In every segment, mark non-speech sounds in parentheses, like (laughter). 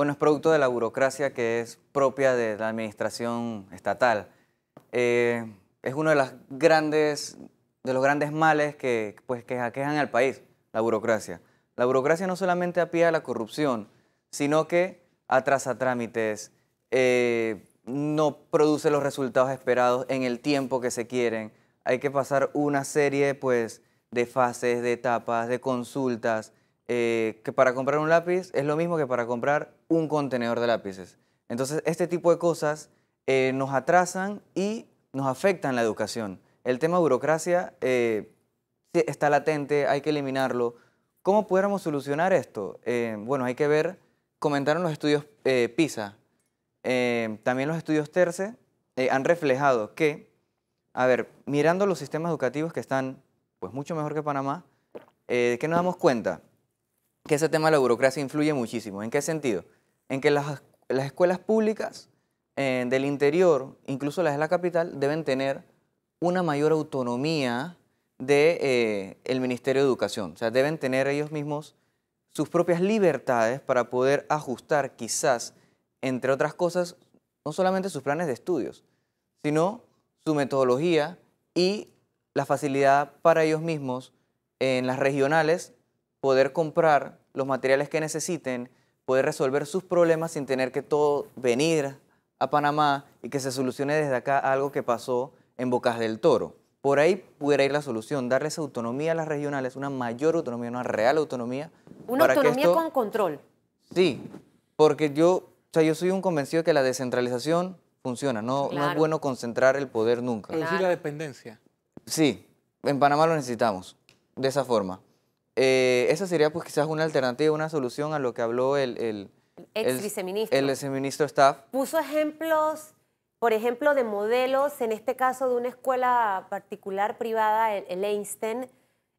Bueno, es producto de la burocracia que es propia de la administración estatal. Eh, es uno de, las grandes, de los grandes males que, pues, que aquejan al país, la burocracia. La burocracia no solamente apía la corrupción, sino que atrasa trámites, eh, no produce los resultados esperados en el tiempo que se quieren. Hay que pasar una serie pues, de fases, de etapas, de consultas, eh, que para comprar un lápiz es lo mismo que para comprar un contenedor de lápices. Entonces, este tipo de cosas eh, nos atrasan y nos afectan la educación. El tema burocracia eh, está latente, hay que eliminarlo. ¿Cómo pudiéramos solucionar esto? bueno, hay que ver, comentaron los estudios PISA, también los estudios TERCE han reflejado que, a ver, mirando los sistemas educativos que están pues mucho mejor que Panamá, ¿qué nos damos cuenta? que ese tema de la burocracia influye muchísimo. ¿En qué sentido? En que las, escuelas públicas eh, del interior, incluso las de la capital, deben tener una mayor autonomía del de, eh, el Ministerio de Educación. O sea, deben tener ellos mismos sus propias libertades para poder ajustar quizás, entre otras cosas, no solamente sus planes de estudios, sino su metodología y la facilidad para ellos mismos en las regionales poder comprar los materiales que necesiten, poder resolver sus problemas sin tener que todo venir a Panamá y que se solucione desde acá algo que pasó en Bocas del Toro. Por ahí pudiera ir la solución, darles autonomía a las regionales, una mayor autonomía, una real autonomía. Una autonomía con control. Sí, porque yo, sea, yo soy un convencido que la descentralización funciona, no, es bueno concentrar el poder nunca. Es decir, la dependencia. Sí, en Panamá lo necesitamos, de esa forma. Eh, esa sería pues quizás una alternativa, una solución a lo que habló el, el ex viceministro. El, viceministro Staff. Puso ejemplos, por ejemplo, de modelos, en este caso de una escuela particular privada, el, Einstein,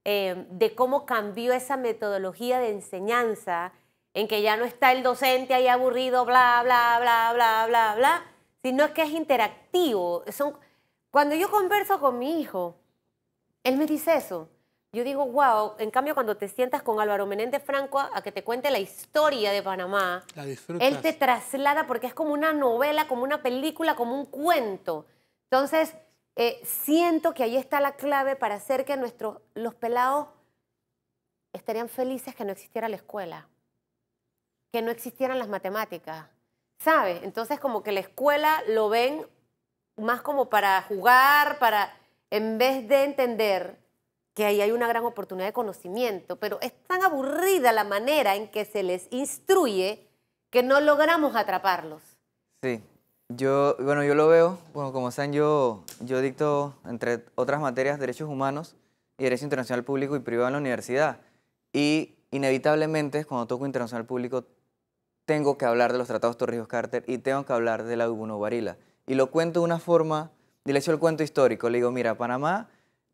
eh, de cómo cambió esa metodología de enseñanza, en que ya no está el docente ahí aburrido, bla, bla, bla, bla, bla, bla, sino es que es interactivo. Son, cuando yo converso con mi hijo, él me dice eso. Yo digo, wow, en cambio cuando te sientas con Álvaro Menéndez Franco a, que te cuente la historia de Panamá, él te traslada porque es como una novela, como una película, como un cuento. Entonces, eh, siento que ahí está la clave para hacer que nuestros, los pelados estarían felices que no existiera la escuela, que no existieran las matemáticas, ¿sabes? Entonces como que la escuela lo ven más como para jugar, para, en vez de entender que ahí hay una gran oportunidad de conocimiento, pero es tan aburrida la manera en que se les instruye que no logramos atraparlos. Sí, yo, bueno, yo lo veo, como saben, yo, yo dicto, entre otras materias, derechos humanos y derecho internacional público y privado en la universidad. Y inevitablemente, cuando toco internacional público, tengo que hablar de los tratados Torrijos-Carter y tengo que hablar de la Uno Varila. Y lo cuento de una forma, y le hecho el cuento histórico, le digo, mira, Panamá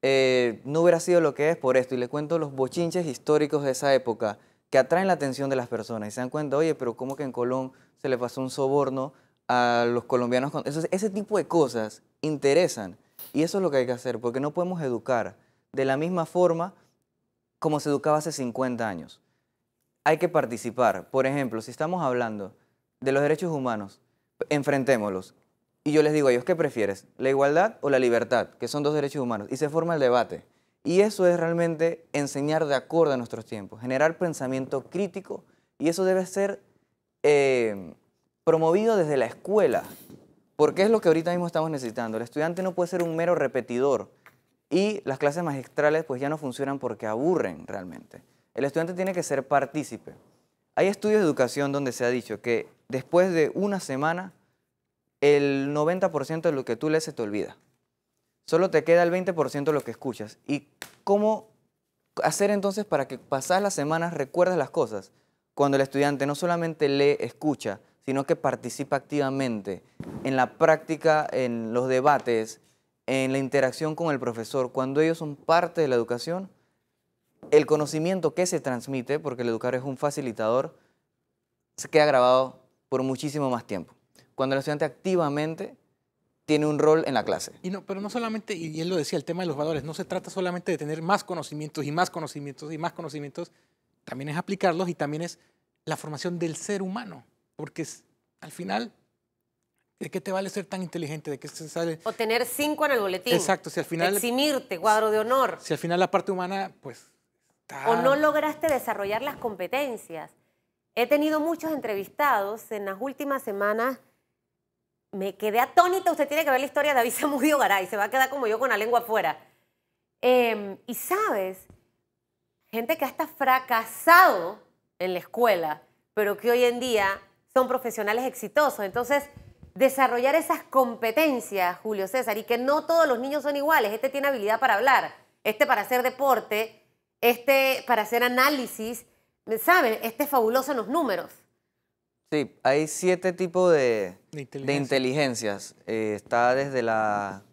eh, no hubiera sido lo que es por esto. Y les cuento los bochinches históricos de esa época que atraen la atención de las personas y se dan cuenta, oye, pero ¿cómo que en Colón se le pasó un soborno a los colombianos? ese tipo de cosas interesan y eso es lo que hay que hacer, porque no podemos educar de la misma forma como se educaba hace 50 años. Hay que participar. Por ejemplo, si estamos hablando de los derechos humanos, enfrentémoslos. Y yo les digo a ellos, ¿qué prefieres? ¿La igualdad o la libertad? Que son dos derechos humanos. Y se forma el debate. Y eso es realmente enseñar de acuerdo a nuestros tiempos, generar pensamiento crítico. Y eso debe ser eh, promovido desde la escuela, porque es lo que ahorita mismo estamos necesitando. El estudiante no puede ser un mero repetidor y las clases magistrales pues ya no funcionan porque aburren realmente. El estudiante tiene que ser partícipe. Hay estudios de educación donde se ha dicho que después de una semana el 90% de lo que tú lees se te olvida. Solo te queda el 20% de lo que escuchas. ¿Y cómo hacer entonces para que pasadas las semanas recuerdes las cosas? Cuando el estudiante no solamente lee, escucha, sino que participa activamente en la práctica, en los debates, en la interacción con el profesor, cuando ellos son parte de la educación, el conocimiento que se transmite, porque el educador es un facilitador, se queda grabado por muchísimo más tiempo cuando el estudiante activamente tiene un rol en la clase. Y no, pero no solamente, y él lo decía, el tema de los valores, no se trata solamente de tener más conocimientos y más conocimientos y más conocimientos, también es aplicarlos y también es la formación del ser humano, porque al final, ¿de qué te vale ser tan inteligente? ¿De qué se sale? O tener cinco en el boletín. Exacto, si al final... Eximirte, cuadro de honor. Si al final la parte humana, pues... O no lograste desarrollar las competencias. He tenido muchos entrevistados en las últimas semanas me quedé atónita, usted tiene que ver la historia de David Samudio Garay, se va a quedar como yo con la lengua afuera. Em, y sabes, gente que hasta fracasado en la escuela, pero que hoy en día son profesionales exitosos. Entonces, desarrollar esas competencias, Julio César, y que no todos los niños son iguales. Este tiene habilidad para hablar, este para hacer deporte, este para hacer análisis, ¿Sabes? Este es fabuloso en los números. Sí, hay siete tipos de, de, inteligencias. Eh, está desde la,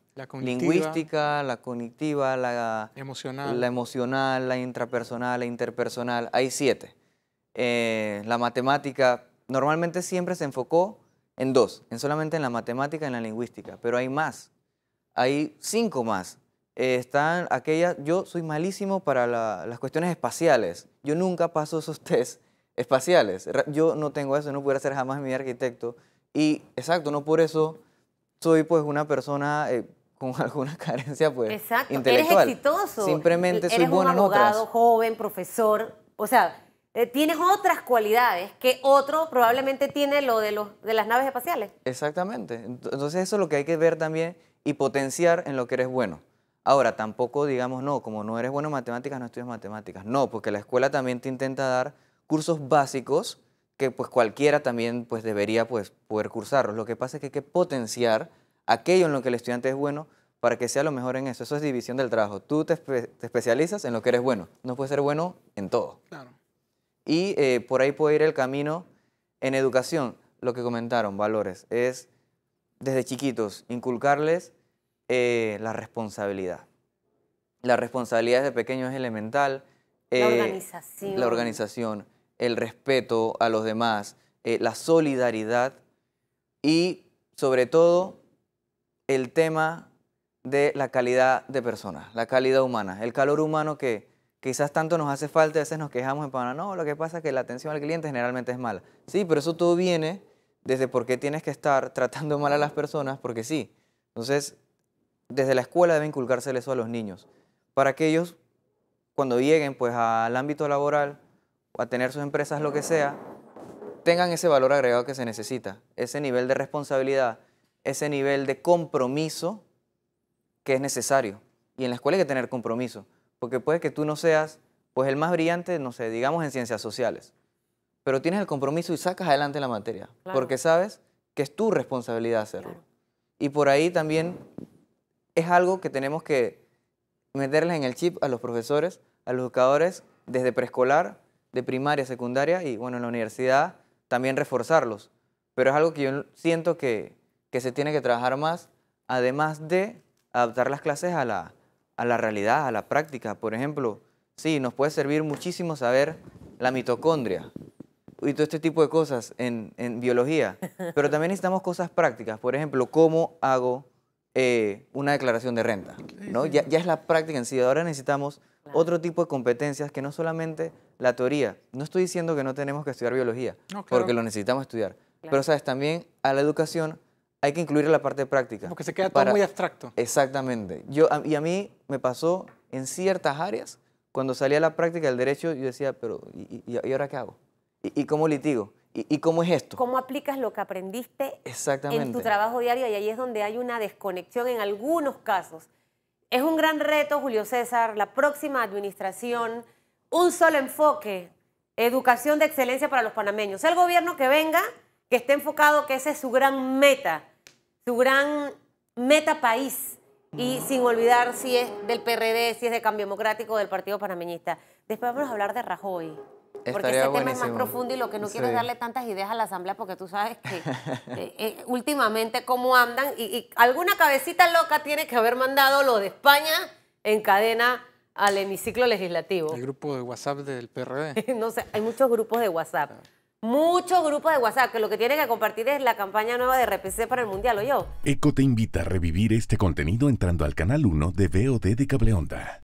lingüística, la cognitiva, la emocional. la intrapersonal, la interpersonal. Hay siete. Eh, la matemática normalmente siempre se enfocó en dos, en solamente en la matemática y en la lingüística, pero hay más. Hay cinco más. Eh, están aquellas, yo soy malísimo para las cuestiones espaciales. Yo nunca paso esos (laughs) tests espaciales. Yo no tengo eso, no pudiera ser jamás mi arquitecto. Y exacto, no por eso soy pues una persona eh, con (laughs) alguna carencia pues intelectual. Eres exitoso. Simplemente soy eres un abogado, joven, profesor, o sea, eh, tienes otras cualidades que otro probablemente tiene lo de los de las naves espaciales. Exactamente. Entonces eso es lo que hay que ver también y potenciar en lo que eres bueno. Ahora, tampoco digamos, no, como no eres bueno en matemáticas, no estudias matemáticas. No, porque la escuela también te intenta dar cursos básicos que pues cualquiera también pues debería pues poder cursarlos. Lo que pasa es que hay que potenciar aquello en lo que el estudiante es bueno para que sea lo mejor en eso. Eso es división del trabajo. Tú te, especializas en lo que eres bueno. No puedes ser bueno en todo. Claro. Y eh, por ahí puede ir el camino en educación. Lo que comentaron, valores, es desde chiquitos inculcarles eh, la responsabilidad. La responsabilidad desde pequeño es elemental. la eh, organización. La organización el respeto a los demás, eh, la solidaridad y sobre todo el tema de la calidad de personas, la calidad humana, el calor humano que quizás tanto nos hace falta, a veces nos quejamos en Panamá, no, lo que pasa es que la atención al cliente generalmente es mala. Sí, pero eso todo viene desde por qué tienes que estar (laughs) tratando mal a las personas, porque sí. Entonces, desde la escuela debe inculcárselo eso a los niños, para que ellos, cuando lleguen pues al ámbito laboral, a tener sus empresas, lo que sea, tengan ese valor agregado que se necesita, ese nivel de responsabilidad, ese nivel de compromiso que es necesario. Y en la escuela hay que tener compromiso, porque puede que tú no seas pues el más brillante, no sé, digamos en ciencias sociales, pero tienes el compromiso y sacas adelante la materia, porque sabes que es tu responsabilidad hacerlo. Y por ahí también es algo que tenemos que meterles en el chip a los profesores, a los educadores, desde preescolar de primaria, secundaria y bueno, en la universidad también reforzarlos. Pero es algo que yo siento que, se tiene que trabajar más, además de adaptar las clases a la, realidad, a la práctica. Por ejemplo, sí, nos puede servir muchísimo saber la mitocondria y todo este tipo de cosas en, biología, (laughs) pero también necesitamos cosas prácticas. Por ejemplo, cómo hago eh, una declaración de renta. ¿no? Ya, ya, es la práctica en sí. Ahora necesitamos otro tipo de competencias que no solamente la teoría. No estoy diciendo que no tenemos que estudiar biología, porque lo necesitamos estudiar. Pero, ¿sabes? También a la educación hay que incluir la parte práctica. Porque se queda todo muy abstracto. Exactamente. Yo, y a mí me pasó en ciertas áreas, cuando salía la práctica del derecho, yo decía, pero ¿y, ahora qué hago? ¿Y, cómo litigo? ¿Y, cómo es esto? ¿Cómo aplicas lo que aprendiste en tu trabajo diario? Y ahí es donde hay una desconexión en algunos casos. Es un gran reto, Julio César, la próxima administración un solo enfoque, educación de excelencia para los panameños. El gobierno que venga, que esté enfocado, que ese es su gran meta, su gran meta país. Y mm. sin olvidar si es del PRD, si es de Cambio Democrático, o del Partido Panameñista. Después vamos a hablar de Rajoy. Porque ese tema es más profundo y lo que no quiero es darle tantas ideas a la Asamblea porque tú sabes que (laughs) eh, eh, últimamente cómo andan y, y, alguna cabecita loca tiene que haber mandado lo de España en cadena al hemiciclo legislativo. El grupo de WhatsApp del PRD. (laughs) no sé, hay muchos grupos de WhatsApp. Muchos grupos de WhatsApp que lo que tienen que compartir es la campaña nueva de RPC para el Mundial, ¿o yo? ECO te invita a revivir este contenido entrando al canal 1 de VOD de Cableonda.